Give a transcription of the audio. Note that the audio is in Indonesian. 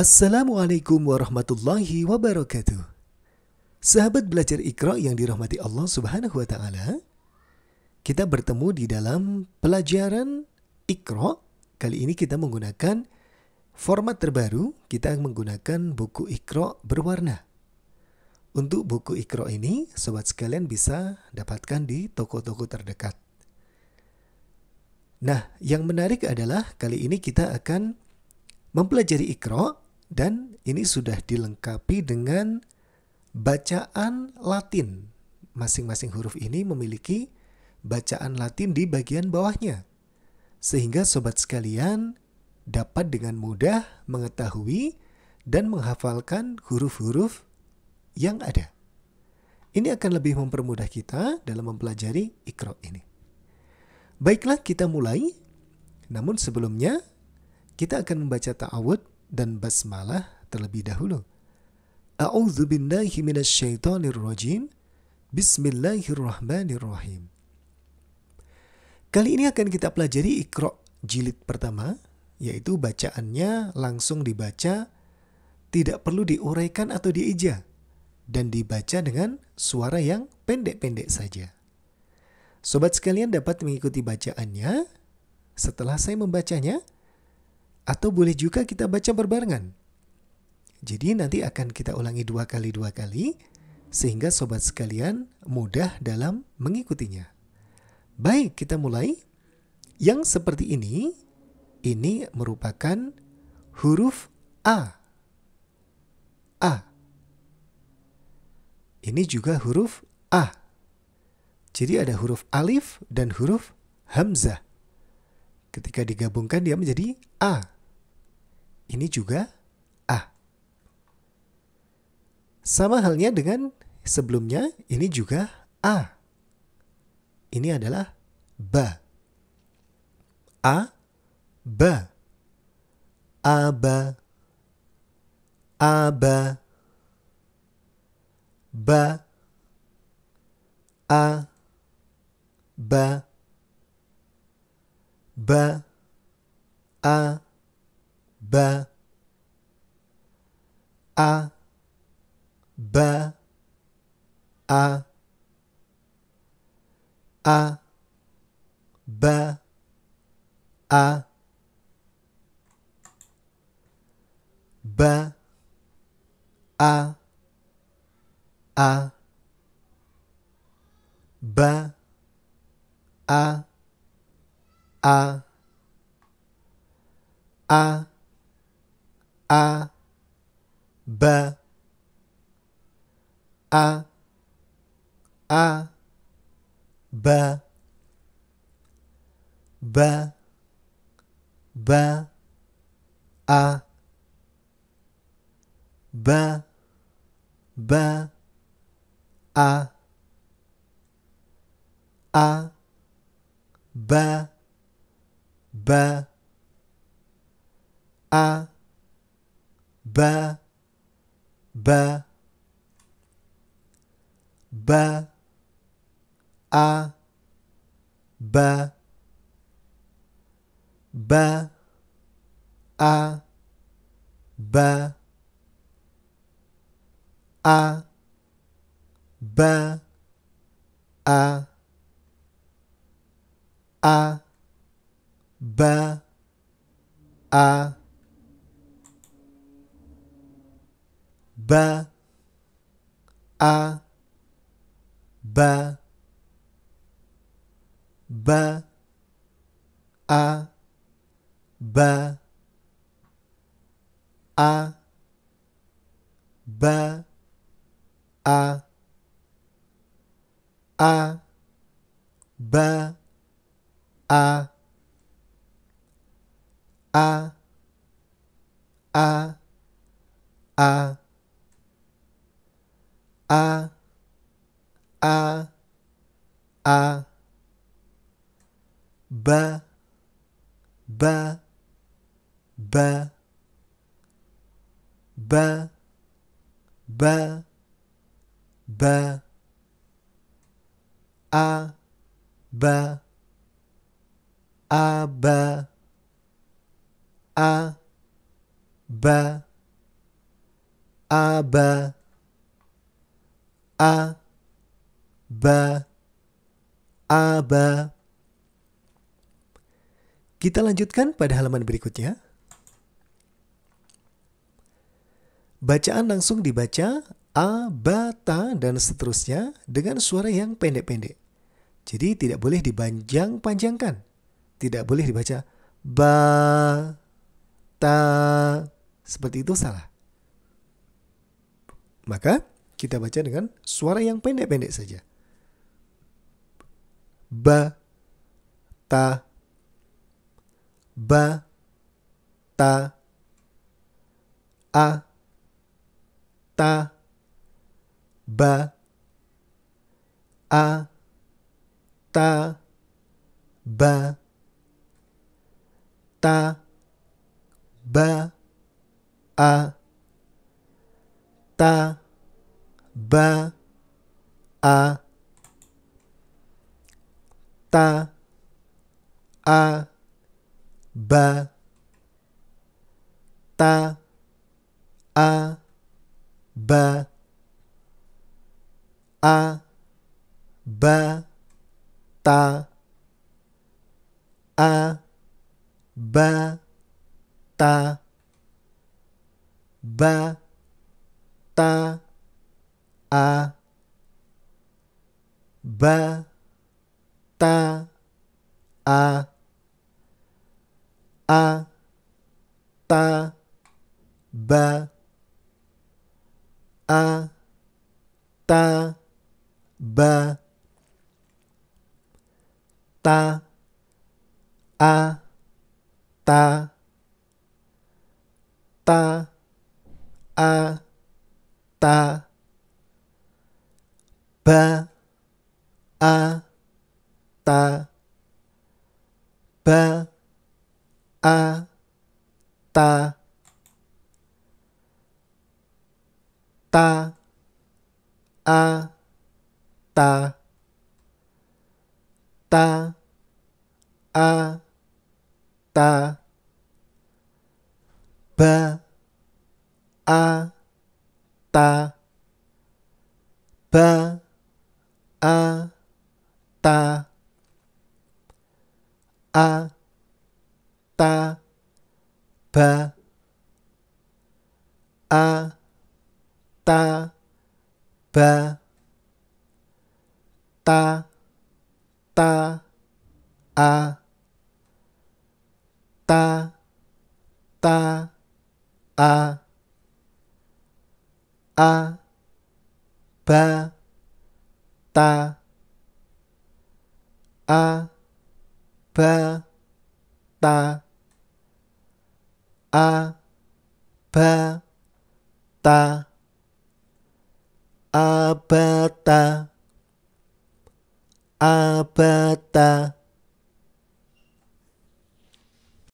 Assalamualaikum warahmatullahi wabarakatuh. Sahabat belajar Iqra yang dirahmati Allah Subhanahu wa taala, kita bertemu di dalam pelajaran Iqra. Kali ini kita menggunakan format terbaru, kita menggunakan buku Iqra berwarna. Untuk buku Iqra ini, sobat sekalian bisa dapatkan di toko-toko terdekat. Nah, yang menarik adalah kali ini kita akan mempelajari Iqra dan ini sudah dilengkapi dengan bacaan Latin. Masing-masing huruf ini memiliki bacaan Latin di bagian bawahnya. Sehingga sobat sekalian dapat dengan mudah mengetahui dan menghafalkan huruf-huruf yang ada. Ini akan lebih mempermudah kita dalam mempelajari ikro ini. Baiklah kita mulai. Namun sebelumnya, kita akan membaca ta'awud dan basmalah terlebih dahulu. A'udzu billahi minasyaitonir rajim. Bismillahirrahmanirrahim. Kali ini akan kita pelajari Iqra jilid pertama, yaitu bacaannya langsung dibaca, tidak perlu diuraikan atau diija, dan dibaca dengan suara yang pendek-pendek saja. Sobat sekalian dapat mengikuti bacaannya. Setelah saya membacanya, atau boleh juga kita baca berbarengan. Jadi nanti akan kita ulangi dua kali dua kali sehingga sobat sekalian mudah dalam mengikutinya. Baik, kita mulai. Yang seperti ini, ini merupakan huruf A. A. Ini juga huruf A. Jadi ada huruf alif dan huruf hamzah. Ketika digabungkan dia menjadi A. Ini juga A. Sama halnya dengan sebelumnya, ini juga A. Ini adalah ba. A, ba. Aba, aba, ba, a, ba. ba a ba a ba a a ba a ba a a ba a a a a b a a b b b a b b a a b ba a ba ba ba a ba ba a ba a ba a a ba a ba a ba ba a ba a ba a a ba a a a a a a a ba ba ba ba ba ba a ba a ba a ba Aba a ba aba kita lanjutkan pada halaman berikutnya. Bacaan langsung dibaca a, ta dan seterusnya dengan suara yang pendek-pendek. Jadi tidak boleh dibanjang panjangkan Tidak boleh dibaca ba, kita seperti itu salah. Maka kita baca dengan suara yang pendek-pendek saja. Ba, ta, ba, ta, a, ta, ba, a, ta, ba, ta, ba a ta ba a ta a ba ta a ba a ba ta a ba ta ba ta a ba ta a a ta ba a ta ba ta a ta ta a ta ba a ta ba a ta ta a ta ta a ta ba a ta ba a ta a ta ba a ta ba ta ta a ta ta a a ba ta a ba ta a ba ta abata abata